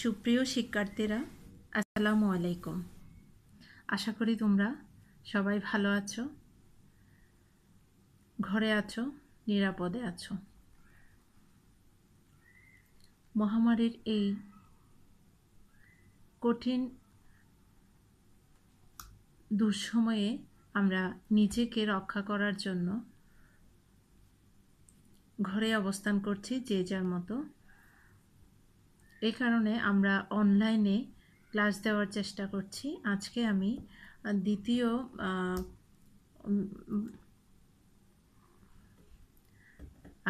সুপ্রিয় শিক্ষার্থীরা আসসালামু আলাইকুম আশা করি তোমরা সবাই ভালো আছো ঘরে আছো নিরাপদে আছো মহামারীর এই কঠিন দুঃসময়ে আমরা নিজেকে রক্ষা করার জন্য ঘরে অবস্থান করছি যে যার মতো এই কারণে আমরা অনলাইনে ক্লাস দেওয়ার চেষ্টা করছি আজকে আমি দ্বিতীয়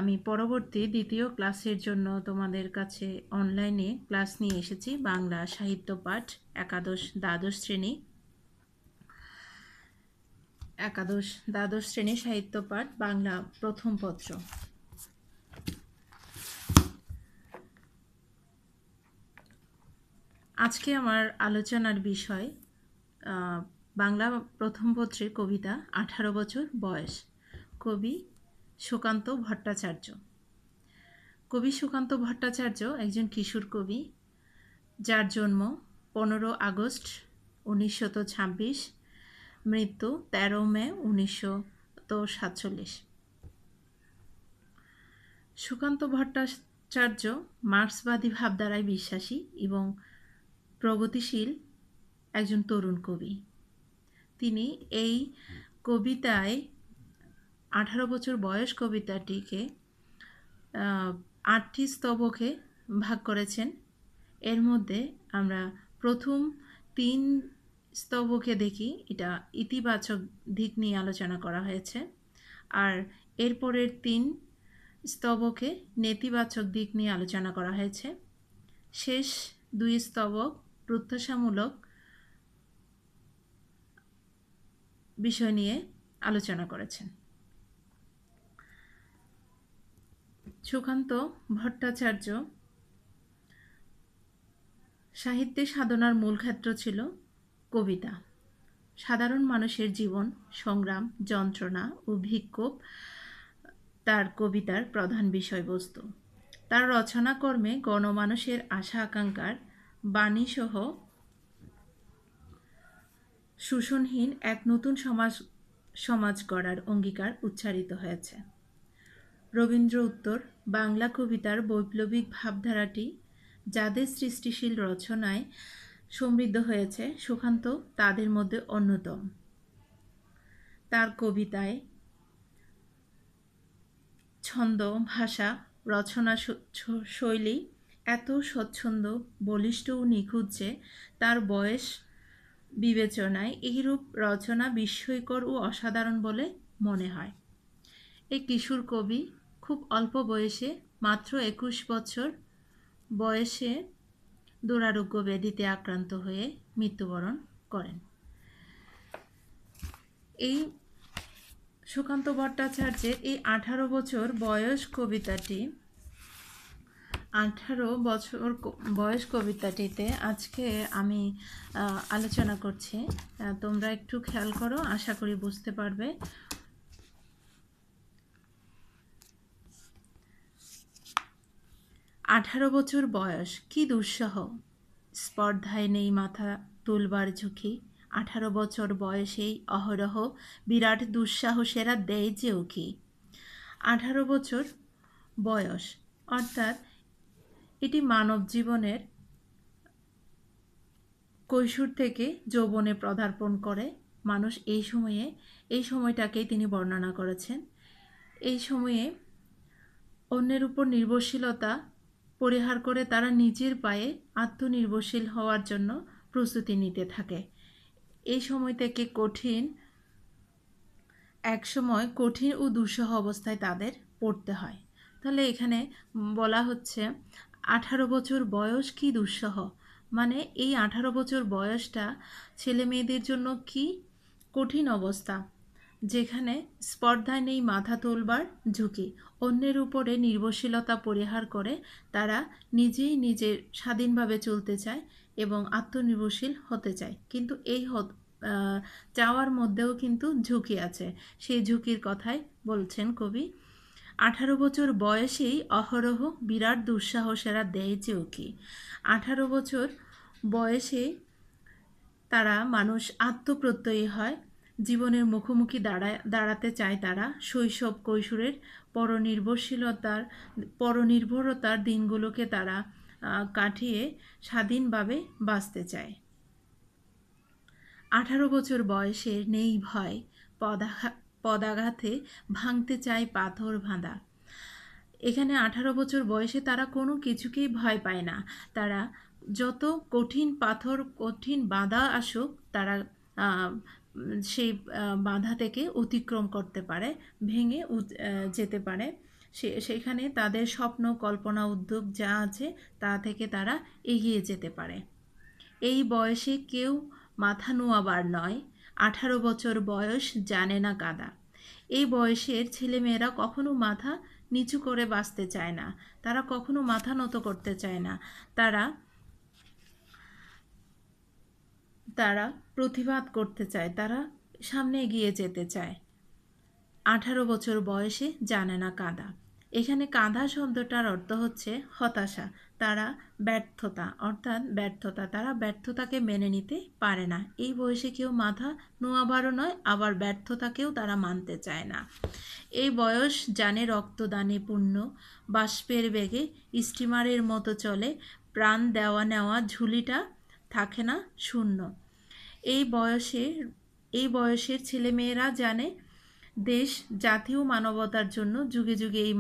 আমি পরবর্তী দ্বিতীয় ক্লাসের জন্য তোমাদের কাছে অনলাইনে ক্লাস নিয়ে এসেছি বাংলা সাহিত্য পাঠ একাদশ দ্বাদশ শ্রেণী একাদশ দ্বাদশ শ্রেণী সাহিত্য পাঠ বাংলা প্রথম পত্র আজকে আমার আলোচনার বিষয় বাংলা প্রথম পত্রের কবিতা আঠারো বছর বয়স কবি সুকান্ত ভট্টাচার্য কবি সুকান্ত ভট্টাচার্য একজন কিশোর কবি যার জন্ম পনেরো আগস্ট উনিশশত ছাব্বিশ মৃত্যু তেরো মে উনিশশো সাতচল্লিশ সুকান্ত ভট্টাচার্য মার্ক্সবাদী ভাবধারায় বিশ্বাসী এবং প্রগতিশীল একজন তরুণ কবি তিনি এই কবিতায় আঠারো বছর বয়স কবিতাটিকে আটটি স্তবকে ভাগ করেছেন এর মধ্যে আমরা প্রথম তিন স্তবকে দেখি এটা ইতিবাচক দিক নিয়ে আলোচনা করা হয়েছে আর এরপরের তিন স্তবকে নেতিবাচক দিক নিয়ে আলোচনা করা হয়েছে শেষ দুই স্তবক প্রত্যাশামূলক বিষয় নিয়ে আলোচনা করেছেন সুকান্ত ভট্টাচার্য সাহিত্যে সাধনার মূল ক্ষেত্র ছিল কবিতা সাধারণ মানুষের জীবন সংগ্রাম যন্ত্রণা ও বিক্ষোভ তার কবিতার প্রধান বিষয়বস্তু তার রচনাকর্মে গণমানুষের আশা আকাঙ্ক্ষার বাণীসহ শোষণহীন এক নতুন সমাজ সমাজ গড়ার অঙ্গীকার উচ্চারিত হয়েছে রবীন্দ্র উত্তর বাংলা কবিতার বৈপ্লবিক ভাবধারাটি যাদের সৃষ্টিশীল রচনায় সমৃদ্ধ হয়েছে সুকান্ত তাদের মধ্যে অন্যতম তার কবিতায় ছন্দ ভাষা রচনা শৈলী এত স্বচ্ছন্দ বলিষ্ঠ ও নিখুঁত যে তার বয়স বিবেচনায় এইরূপ রচনা বিস্ময়কর ও অসাধারণ বলে মনে হয় এই কিশোর কবি খুব অল্প বয়সে মাত্র একুশ বছর বয়সে দুরারোগ্য ব্যাধিতে আক্রান্ত হয়ে মৃত্যুবরণ করেন এই সুকান্ত ভট্টাচার্যের এই আঠারো বছর বয়স কবিতাটি আঠারো বছর বয়স কবিতাটিতে আজকে আমি আলোচনা করছি তোমরা একটু খেয়াল করো আশা করি বুঝতে পারবে আঠারো বছর বয়স কি দুঃসহ স্পর্ধায় নেই মাথা তুলবার ঝুঁকি আঠারো বছর বয়সেই অহরহ বিরাট দুঃসাহসেরা দেয় যে উকি আঠারো বছর বয়স অর্থাৎ এটি মানব জীবনের কৈশোর থেকে যৌবনে পদার্পণ করে মানুষ এই সময়ে এই সময়টাকেই তিনি বর্ণনা করেছেন এই সময়ে অন্যের উপর নির্ভরশীলতা পরিহার করে তারা নিজের পায়ে আত্মনির্ভরশীল হওয়ার জন্য প্রস্তুতি নিতে থাকে এই সময় থেকে কঠিন এক সময় কঠিন ও দুঃসহ অবস্থায় তাদের পড়তে হয় তাহলে এখানে বলা হচ্ছে আঠারো বছর বয়স কি দুঃসহ মানে এই আঠারো বছর বয়সটা ছেলে মেয়েদের জন্য কি কঠিন অবস্থা যেখানে স্পর্ধায় নেই মাথা তোলবার ঝুঁকি অন্যের উপরে নির্ভরশীলতা পরিহার করে তারা নিজেই নিজের স্বাধীনভাবে চলতে চায় এবং আত্মনির্ভরশীল হতে চায় কিন্তু এই চাওয়ার মধ্যেও কিন্তু ঝুঁকি আছে সেই ঝুঁকির কথাই বলছেন কবি আঠারো বছর বয়সেই অহরহ বিরাট দুঃসাহসেরা দেয়ছে ওকে আঠারো বছর বয়সে তারা মানুষ আত্মপ্রত্যয়ী হয় জীবনের মুখোমুখি দাঁড়ায় দাঁড়াতে চায় তারা শৈশব কৈশোরের পরনির্ভরশীলতার পরনির্ভরতার দিনগুলোকে তারা কাটিয়ে স্বাধীনভাবে বাঁচতে চায় আঠারো বছর বয়সের নেই ভয় পদাঘাত পদাঘাতে ভাঙতে চায় পাথর ভাঁদা এখানে আঠারো বছর বয়সে তারা কোনো কিছুকেই ভয় পায় না তারা যত কঠিন পাথর কঠিন বাধা আসুক তারা সেই বাধা থেকে অতিক্রম করতে পারে ভেঙে যেতে পারে সে সেখানে তাদের স্বপ্ন কল্পনা উদ্যোগ যা আছে তা থেকে তারা এগিয়ে যেতে পারে এই বয়সে কেউ মাথা নোয়াবার নয় আঠারো বছর বয়স জানে না কাদা এই বয়সের ছেলেমেয়েরা কখনো মাথা নিচু করে বাঁচতে চায় না তারা কখনো মাথা নত করতে চায় না তারা তারা প্রতিবাদ করতে চায় তারা সামনে এগিয়ে যেতে চায় আঠারো বছর বয়সে জানে না কাদা এখানে কাঁধা শব্দটার অর্থ হচ্ছে হতাশা তারা ব্যর্থতা অর্থাৎ ব্যর্থতা তারা ব্যর্থতাকে মেনে নিতে পারে না এই বয়সে কেউ মাথা নোয়াবারও নয় আবার ব্যর্থতাকেও তারা মানতে চায় না এই বয়স জানে রক্তদানে পূর্ণ বাষ্পের বেগে স্টিমারের মতো চলে প্রাণ দেওয়া নেওয়া ঝুলিটা থাকে না শূন্য এই বয়সে এই বয়সের ছেলেমেয়েরা জানে দেশ জাতীয় মানবতার জন্য যুগে যুগে এই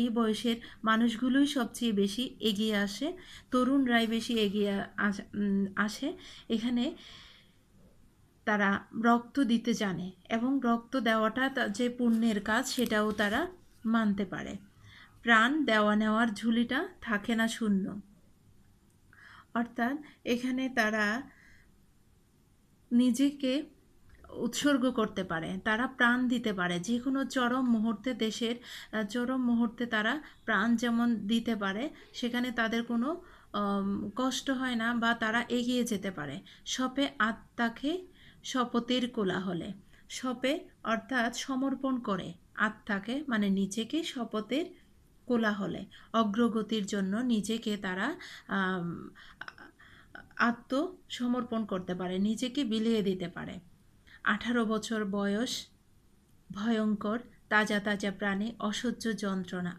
এই বয়সের মানুষগুলোই সবচেয়ে বেশি এগিয়ে আসে তরুণরাই বেশি এগিয়ে আসে এখানে তারা রক্ত দিতে জানে এবং রক্ত দেওয়াটা যে পুণ্যের কাজ সেটাও তারা মানতে পারে প্রাণ দেওয়া নেওয়ার ঝুলিটা থাকে না শূন্য অর্থাৎ এখানে তারা নিজেকে উৎসর্গ করতে পারে তারা প্রাণ দিতে পারে যে কোনো চরম মুহূর্তে দেশের চরম মুহূর্তে তারা প্রাণ যেমন দিতে পারে সেখানে তাদের কোনো কষ্ট হয় না বা তারা এগিয়ে যেতে পারে সপে আত্মাকে শপথের কোলা হলে সপে অর্থাৎ সমর্পণ করে আত্মাকে মানে নিজেকে শপথের কোলা হলে অগ্রগতির জন্য নিজেকে তারা আত্মসমর্পণ করতে পারে নিজেকে বিলিয়ে দিতে পারে আঠারো বছর বয়স ভয়ঙ্কর তাজা তাজা প্রাণে অসহ্য যন্ত্রণা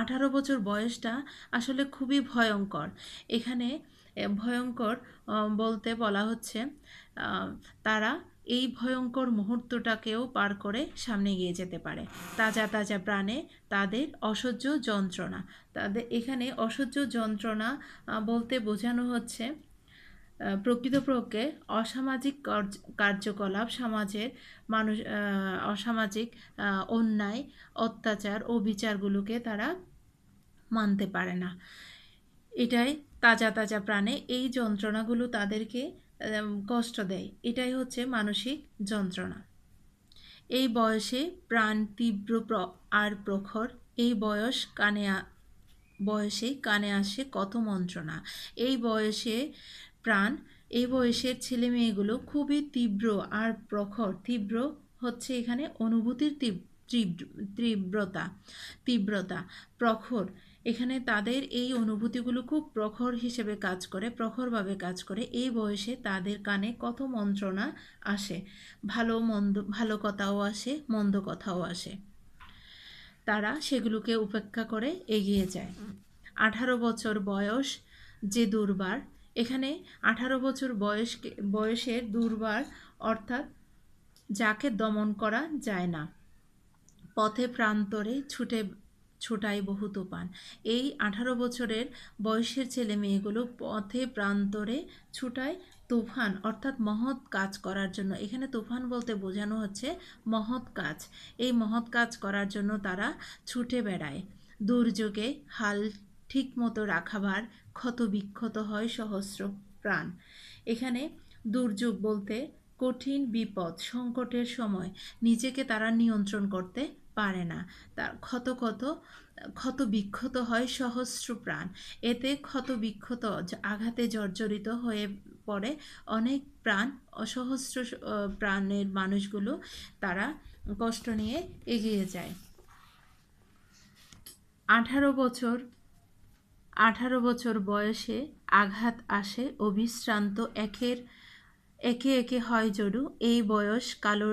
আঠারো বছর বয়সটা আসলে খুবই ভয়ঙ্কর এখানে ভয়ঙ্কর বলতে বলা হচ্ছে তারা এই ভয়ঙ্কর মুহূর্তটাকেও পার করে সামনে গিয়ে যেতে পারে তাজা তাজা প্রাণে তাদের অসহ্য যন্ত্রণা তাদের এখানে অসহ্য যন্ত্রণা বলতে বোঝানো হচ্ছে প্রকৃতপক্ষে অসামাজিক কার্যকলাপ সমাজের মানুষ অসামাজিক অন্যায় অত্যাচার ও বিচারগুলোকে তারা মানতে পারে না এটাই তাজা তাজা প্রাণে এই যন্ত্রণাগুলো তাদেরকে কষ্ট দেয় এটাই হচ্ছে মানসিক যন্ত্রণা এই বয়সে প্রাণ তীব্র আর প্রখর এই বয়স কানে বয়সে কানে আসে কত মন্ত্রণা এই বয়সে প্রাণ এই বয়সের ছেলে মেয়েগুলো খুবই তীব্র আর প্রখর তীব্র হচ্ছে এখানে অনুভূতির তীব্রতা তীব্রতা প্রখর এখানে তাদের এই অনুভূতিগুলো খুব প্রখর হিসেবে কাজ করে প্রখরভাবে কাজ করে এই বয়সে তাদের কানে কত মন্ত্রণা আসে ভালো মন্দ ভালো কথাও আসে মন্দ কথাও আসে তারা সেগুলোকে উপেক্ষা করে এগিয়ে যায় আঠারো বছর বয়স যে দুর্বার এখানে আঠারো বছর বয়সকে বয়সের দুর্বার অর্থাৎ যাকে দমন করা যায় না পথে প্রান্তরে ছুটে ছোটাই বহু তোপান এই আঠারো বছরের বয়সের ছেলে মেয়েগুলো পথে প্রান্তরে ছুটায় তুফান অর্থাৎ মহৎ কাজ করার জন্য এখানে তুফান বলতে বোঝানো হচ্ছে মহৎ কাজ এই মহৎ কাজ করার জন্য তারা ছুটে বেড়ায় দুর্যোগে হাল ঠিকমতো রাখাবার ক্ষতবিক্ষত হয় সহস্র প্রাণ এখানে দুর্যোগ বলতে কঠিন বিপদ সংকটের সময় নিজেকে তারা নিয়ন্ত্রণ করতে পারে না তার ক্ষত ক্ষত ক্ষত বিক্ষত হয় সহস্র প্রাণ এতে ক্ষত বিক্ষত আঘাতে জর্জরিত হয়ে পড়ে অনেক প্রাণ অসহস্র প্রাণের মানুষগুলো তারা কষ্ট নিয়ে এগিয়ে যায় আঠারো বছর আঠারো বছর বয়সে আঘাত আসে অভিশ্রান্ত একের একে একে হয় জড়ু এই বয়স কালো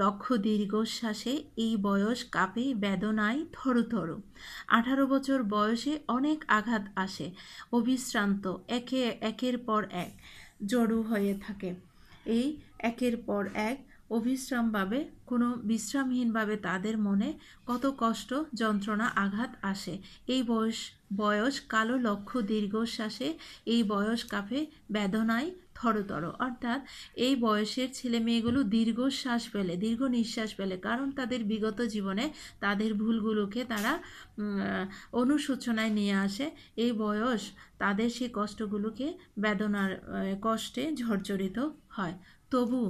লক্ষ দীর্ঘশ্বাসে এই বয়স কাপে বেদনায় থরুথরু আঠারো বছর বয়সে অনেক আঘাত আসে অভিশ্রান্ত একে একের পর এক জড়ু হয়ে থাকে এই একের পর এক অভিশ্রামভাবে কোনো বিশ্রামহীনভাবে তাদের মনে কত কষ্ট যন্ত্রণা আঘাত আসে এই বয়স বয়স কালো লক্ষ্য দীর্ঘশ্বাসে এই বয়স কাফে বেদনায় থরতর অর্থাৎ এই বয়সের ছেলে মেয়েগুলো দীর্ঘশ্বাস ফেলে দীর্ঘ নিঃশ্বাস ফেলে কারণ তাদের বিগত জীবনে তাদের ভুলগুলোকে তারা অনুশোচনায় নিয়ে আসে এই বয়স তাদের সেই কষ্টগুলোকে বেদনার কষ্টে ঝরঝরিত হয় তবু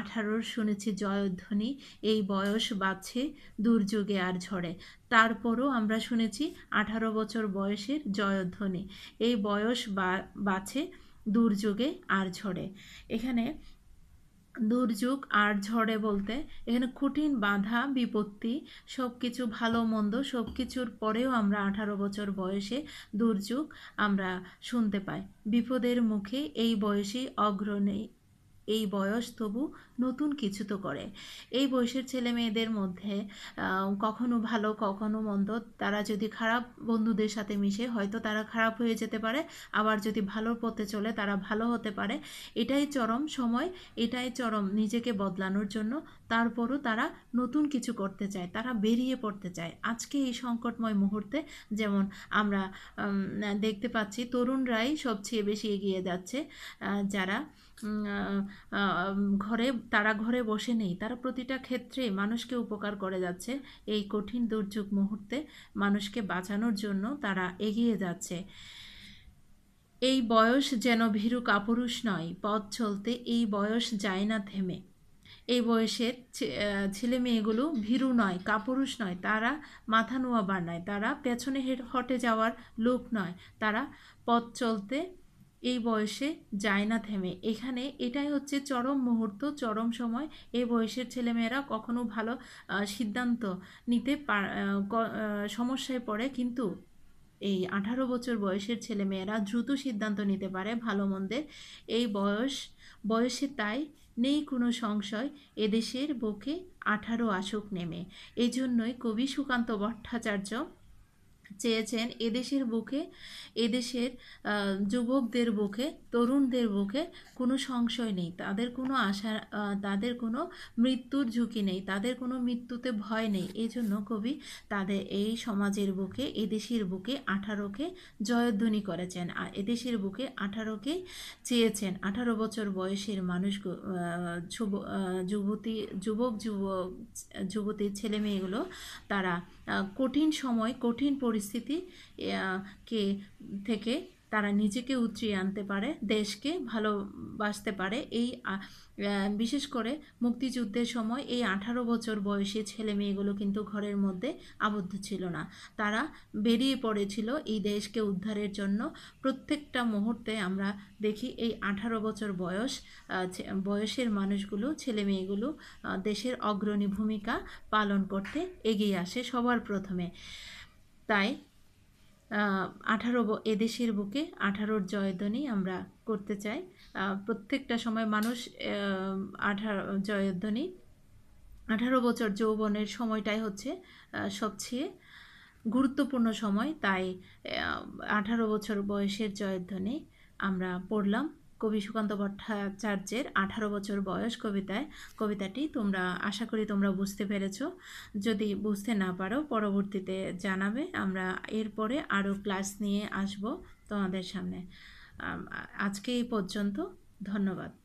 আঠারোর শুনেছি জয়ধ্বনি এই বয়স বাঁচে দুর্যোগে আর ঝড়ে তারপরও আমরা শুনেছি আঠারো বছর বয়সের জয়ধ্বনি এই বয়স বাছে দুর্যোগে আর ঝড়ে এখানে দুর্যোগ আর ঝড়ে বলতে এখানে কঠিন বাধা বিপত্তি সব কিছু ভালো মন্দ সব কিছুর পরেও আমরা আঠারো বছর বয়সে দুর্যোগ আমরা শুনতে পাই বিপদের মুখে এই বয়সেই অগ্রণী এই বয়স তবু নতুন কিছু তো করে এই বয়সের ছেলে মেয়েদের মধ্যে কখনো ভালো কখনো মন্দ তারা যদি খারাপ বন্ধুদের সাথে মিশে হয়তো তারা খারাপ হয়ে যেতে পারে আবার যদি ভালো পথে চলে তারা ভালো হতে পারে এটাই চরম সময় এটাই চরম নিজেকে বদলানোর জন্য তারপরও তারা নতুন কিছু করতে চায় তারা বেরিয়ে পড়তে চায় আজকে এই সংকটময় মুহূর্তে যেমন আমরা দেখতে পাচ্ছি তরুণরাই সবচেয়ে বেশি এগিয়ে যাচ্ছে যারা ঘরে তারা ঘরে বসে নেই তারা প্রতিটা ক্ষেত্রে মানুষকে উপকার করে যাচ্ছে এই কঠিন দুর্যোগ মুহূর্তে মানুষকে বাঁচানোর জন্য তারা এগিয়ে যাচ্ছে এই বয়স যেন ভীরু কাপুরুষ নয় পথ চলতে এই বয়স যায় না থেমে এই বয়সের ছেলে মেয়েগুলো ভীরু নয় কাপুরুষ নয় তারা মাথা নোয়াবার নয় তারা পেছনে হটে যাওয়ার লোক নয় তারা পথ চলতে এই বয়সে যায় না থেমে এখানে এটাই হচ্ছে চরম মুহূর্ত চরম সময় এই বয়সের ছেলেমেয়েরা কখনো ভালো সিদ্ধান্ত নিতে সমস্যায় পড়ে কিন্তু এই আঠারো বছর বয়সের ছেলেমেয়েরা দ্রুত সিদ্ধান্ত নিতে পারে ভালো মন্দের এই বয়স বয়সে তাই নেই কোনো সংশয় এদেশের বুকে আঠারো আসক নেমে এজন্যই কবি সুকান্ত ভট্টাচার্য চেয়েছেন এদেশের বুকে এদেশের যুবকদের বুকে তরুণদের বুকে কোনো সংশয় নেই তাদের কোনো আশা তাদের কোনো মৃত্যুর ঝুঁকি নেই তাদের কোনো মৃত্যুতে ভয় নেই এজন্য কবি তাদের এই সমাজের বুকে এদেশের বুকে আঠারোকে জয়ধ্বনি করেছেন আর এদেশের বুকে আঠারোকে চেয়েছেন আঠারো বছর বয়সের মানুষ যুবতী যুবক যুবক যুবতী ছেলে মেয়েগুলো তারা কঠিন সময় কঠিন পরিস্থিতি পরিস্থিতি কে থেকে তারা নিজেকে উচিয়ে আনতে পারে দেশকে ভালোবাসতে পারে এই বিশেষ করে মুক্তিযুদ্ধের সময় এই আঠারো বছর বয়সী ছেলে মেয়েগুলো কিন্তু ঘরের মধ্যে আবদ্ধ ছিল না তারা বেরিয়ে পড়েছিল এই দেশকে উদ্ধারের জন্য প্রত্যেকটা মুহূর্তে আমরা দেখি এই আঠারো বছর বয়স বয়সের মানুষগুলো ছেলে মেয়েগুলো দেশের অগ্রণী ভূমিকা পালন করতে এগিয়ে আসে সবার প্রথমে তাই আঠারো এদেশের বুকে আঠারোর জয়ধ্বনি আমরা করতে চাই প্রত্যেকটা সময় মানুষ আঠারো জয়ধ্বনি আঠারো বছর যৌবনের সময়টাই হচ্ছে সবচেয়ে গুরুত্বপূর্ণ সময় তাই আঠারো বছর বয়সের জয়ধ্বনি আমরা পড়লাম কবি সুকান্ত ভট্টাচার্যের আঠারো বছর বয়স কবিতায় কবিতাটি তোমরা আশা করি তোমরা বুঝতে পেরেছ যদি বুঝতে না পারো পরবর্তীতে জানাবে আমরা এরপরে আরও ক্লাস নিয়ে আসব তোমাদের সামনে আজকে এই পর্যন্ত ধন্যবাদ